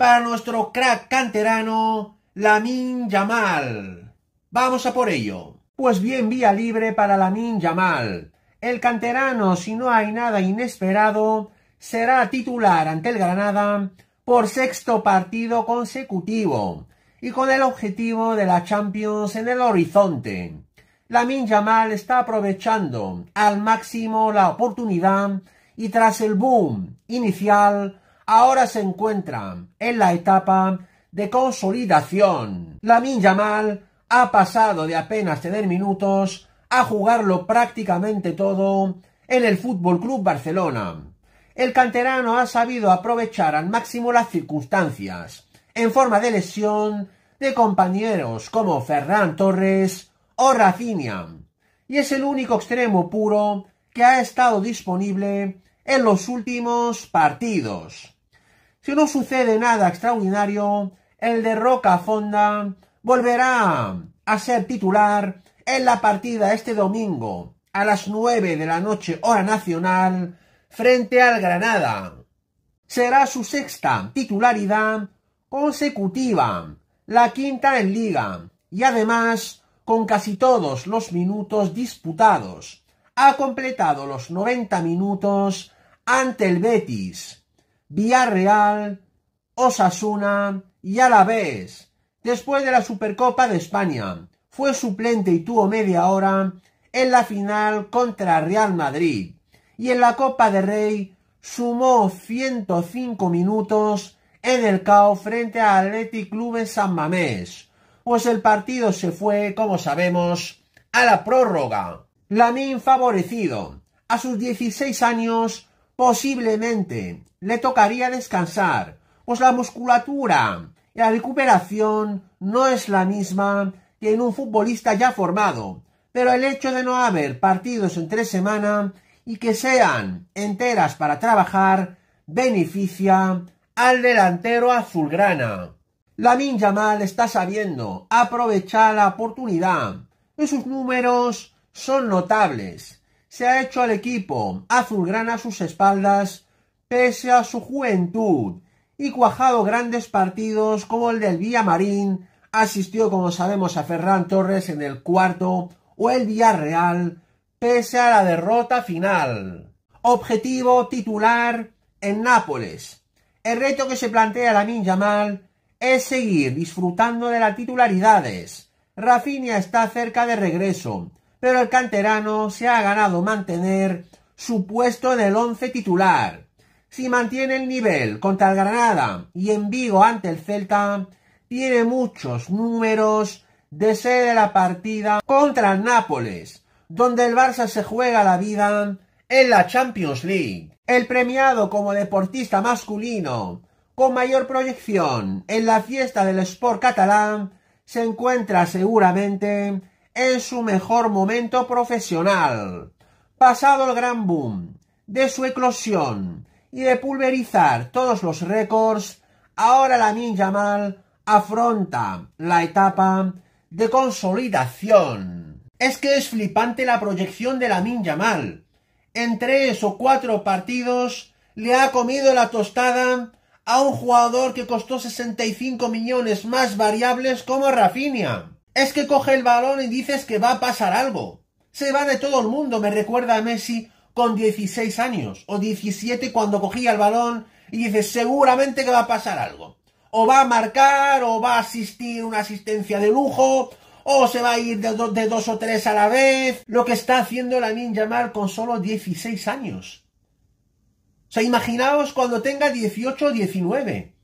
para nuestro crack canterano Lamin Yamal. Vamos a por ello. Pues bien, vía libre para Lamin Yamal. El canterano, si no hay nada inesperado, será titular ante el Granada por sexto partido consecutivo y con el objetivo de la Champions en el horizonte. Lamin Yamal está aprovechando al máximo la oportunidad y tras el boom inicial ahora se encuentra en la etapa de consolidación. La Yamal ha pasado de apenas tener minutos a jugarlo prácticamente todo en el Fútbol Club Barcelona. El canterano ha sabido aprovechar al máximo las circunstancias, en forma de lesión de compañeros como Ferran Torres o Rafinha, y es el único extremo puro que ha estado disponible en los últimos partidos no sucede nada extraordinario, el de Roca Fonda volverá a ser titular en la partida este domingo a las 9 de la noche hora nacional frente al Granada. Será su sexta titularidad consecutiva, la quinta en liga y además con casi todos los minutos disputados. Ha completado los 90 minutos ante el Betis Villarreal, Osasuna y Alavés. Después de la Supercopa de España, fue suplente y tuvo media hora en la final contra Real Madrid. Y en la Copa de Rey sumó 105 minutos en el CAO frente a Athletic Club de San Mamés. Pues el partido se fue, como sabemos, a la prórroga. Lamin favorecido. A sus 16 años posiblemente le tocaría descansar, pues la musculatura y la recuperación no es la misma que en un futbolista ya formado, pero el hecho de no haber partidos en tres semanas y que sean enteras para trabajar beneficia al delantero azulgrana. La Lamin mal está sabiendo aprovechar la oportunidad y sus números son notables se ha hecho al equipo azulgrana a sus espaldas pese a su juventud y cuajado grandes partidos como el del Villamarín, asistió como sabemos a Ferran Torres en el cuarto o el Villarreal pese a la derrota final. Objetivo titular en Nápoles. El reto que se plantea la la mal es seguir disfrutando de las titularidades. Rafinha está cerca de regreso pero el canterano se ha ganado mantener su puesto en el once titular. Si mantiene el nivel contra el Granada y en Vigo ante el Celta, tiene muchos números de ser la partida contra el Nápoles, donde el Barça se juega la vida en la Champions League. El premiado como deportista masculino con mayor proyección en la fiesta del Sport catalán se encuentra seguramente en su mejor momento profesional. Pasado el gran boom de su eclosión y de pulverizar todos los récords, ahora la Ninja afronta la etapa de consolidación. Es que es flipante la proyección de la Ninja Mal. En tres o cuatro partidos le ha comido la tostada a un jugador que costó 65 millones más variables como Rafinha. Es que coge el balón y dices que va a pasar algo. Se va de todo el mundo, me recuerda a Messi con 16 años o 17 cuando cogía el balón y dices seguramente que va a pasar algo. O va a marcar, o va a asistir una asistencia de lujo, o se va a ir de, dos o tres a la vez. Lo que está haciendo la Ninja Mar con solo 16 años. O sea, imaginaos cuando tenga 18 o 19.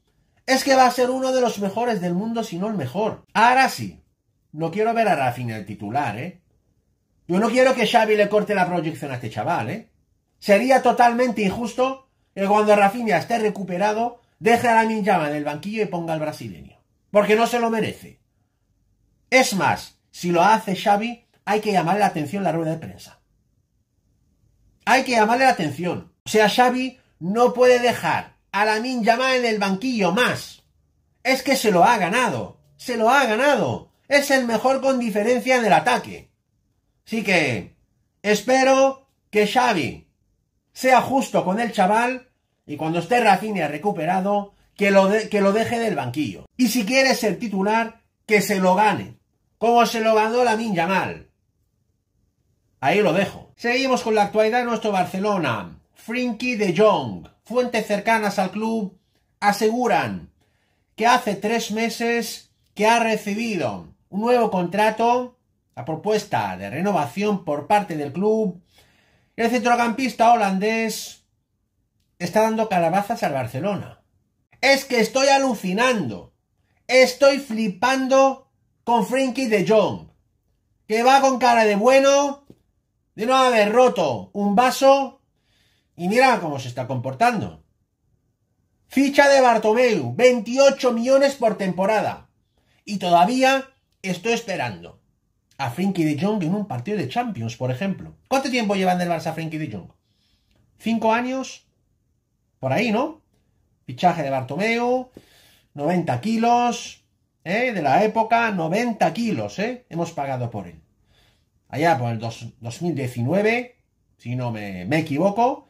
Es que va a ser uno de los mejores del mundo, si no el mejor. Ahora sí, no quiero ver a Rafinha el titular, ¿eh? Yo no quiero que Xavi le corte la proyección a este chaval, ¿eh? Sería totalmente injusto que cuando Rafinha esté recuperado, deje a la Minyama en el banquillo y ponga al brasileño. Porque no se lo merece. Es más, si lo hace Xavi, hay que llamar la atención la rueda de prensa. Hay que llamarle la atención. O sea, Xavi no puede dejar a la Minyama en el banquillo más. Es que se lo ha ganado. Se lo ha ganado es el mejor con diferencia en el ataque. Así que espero que Xavi sea justo con el chaval y cuando esté Rafinha recuperado, que lo, que lo deje del banquillo. Y si quiere ser titular, que se lo gane, como se lo ganó la Ninja Mal. Ahí lo dejo. Seguimos con la actualidad de nuestro Barcelona. Frinky de Jong, fuentes cercanas al club, aseguran que hace tres meses que ha recibido un nuevo contrato, la propuesta de renovación por parte del club. El centrocampista holandés está dando calabazas al Barcelona. Es que estoy alucinando. Estoy flipando con Frankie de Jong, que va con cara de bueno, de no haber roto un vaso, y mira cómo se está comportando. Ficha de Bartomeu, 28 millones por temporada. Y todavía estoy esperando a Frenkie de Jong en un partido de Champions, por ejemplo. ¿Cuánto tiempo llevan del Barça Frenkie de Jong? ¿Cinco años? Por ahí, ¿no? Pichaje de Bartomeu, 90 kilos, ¿eh? De la época, 90 kilos, ¿eh? Hemos pagado por él. Allá por el 2019, si no me, me equivoco,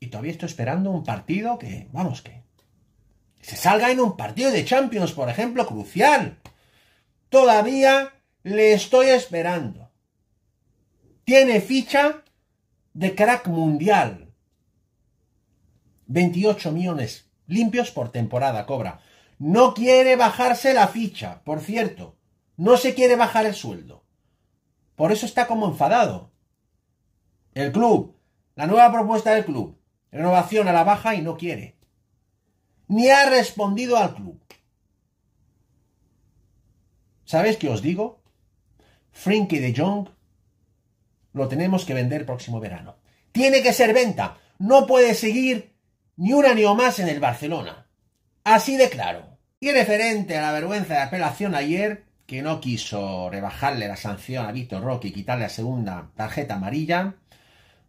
y todavía estoy esperando un partido que, vamos, que se salga en un partido de Champions, por ejemplo, crucial. Todavía le estoy esperando. Tiene ficha de crack mundial. 28 millones limpios por temporada cobra. No quiere bajarse la ficha, por cierto. No se quiere bajar el sueldo. Por eso está como enfadado. El club, la nueva propuesta del club, renovación a la baja y no quiere. Ni ha respondido al club. ¿Sabéis qué os digo? Frinky de Jong lo tenemos que vender próximo verano. Tiene que ser venta. No puede seguir ni un año más en el Barcelona. Así de claro. Y referente a la vergüenza de apelación ayer, que no quiso rebajarle la sanción a Víctor Roque y quitarle la segunda tarjeta amarilla,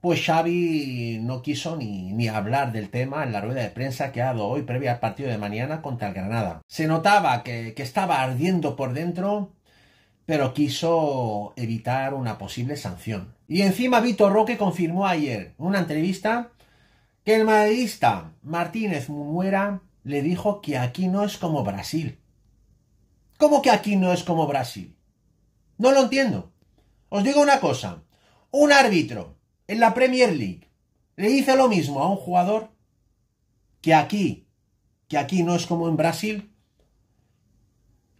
pues Xavi no quiso ni, hablar del tema en la rueda de prensa que ha dado hoy previa al partido de mañana contra el Granada. Se notaba que, estaba ardiendo por dentro, pero quiso evitar una posible sanción. Y encima Vitor Roque confirmó ayer en una entrevista que el madridista Martínez Muera le dijo que aquí no es como Brasil. ¿Cómo que aquí no es como Brasil? No lo entiendo. Os digo una cosa. Un árbitro en la Premier League le hice lo mismo a un jugador que aquí, que aquí no es como en Brasil,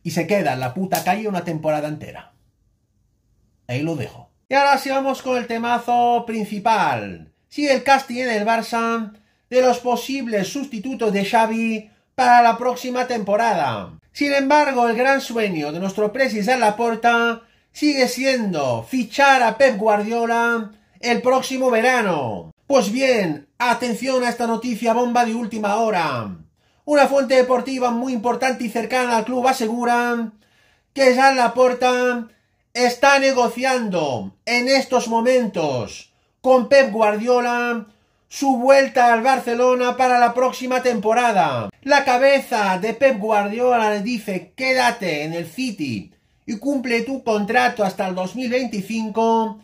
y se queda en la puta calle una temporada entera. Ahí lo dejo. Y ahora sí vamos con el temazo principal. Sigue el casting en el Barça de los posibles sustitutos de Xavi para la próxima temporada. Sin embargo, el gran sueño de nuestro la puerta sigue siendo fichar a Pep Guardiola el próximo verano. Pues bien, atención a esta noticia bomba de última hora. Una fuente deportiva muy importante y cercana al club asegura que la Laporta está negociando en estos momentos con Pep Guardiola su vuelta al Barcelona para la próxima temporada. La cabeza de Pep Guardiola le dice quédate en el City y cumple tu contrato hasta el 2025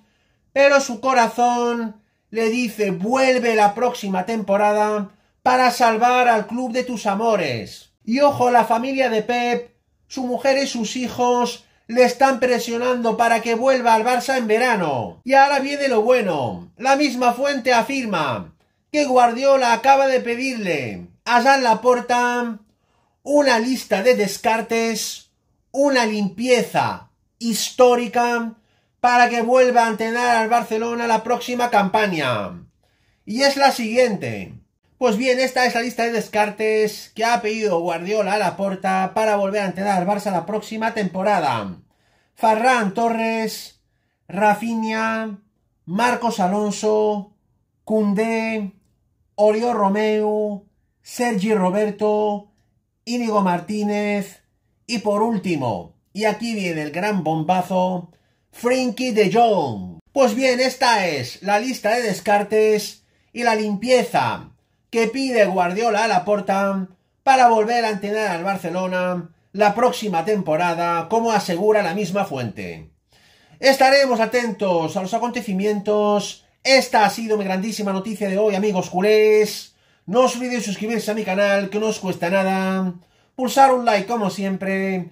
pero su corazón le dice vuelve la próxima temporada para salvar al club de tus amores. Y ojo, la familia de Pep, su mujer y sus hijos le están presionando para que vuelva al Barça en verano. Y ahora viene lo bueno. La misma fuente afirma que Guardiola acaba de pedirle a la Laporta una lista de descartes, una limpieza histórica para que vuelva a entrenar al Barcelona la próxima campaña. Y es la siguiente. Pues bien, esta es la lista de descartes que ha pedido Guardiola a la puerta... para volver a entrenar al Barça la próxima temporada. Farran Torres, Rafinha, Marcos Alonso, Cundé, Oriol Romeo, Sergi Roberto, Íñigo Martínez y por último, y aquí viene el gran bombazo, Frankie de Jong. Pues bien, esta es la lista de descartes y la limpieza que pide Guardiola a la porta para volver a entrenar al Barcelona la próxima temporada, como asegura la misma fuente. Estaremos atentos a los acontecimientos. Esta ha sido mi grandísima noticia de hoy, amigos culés. No os olvidéis suscribirse a mi canal, que no os cuesta nada. Pulsar un like como siempre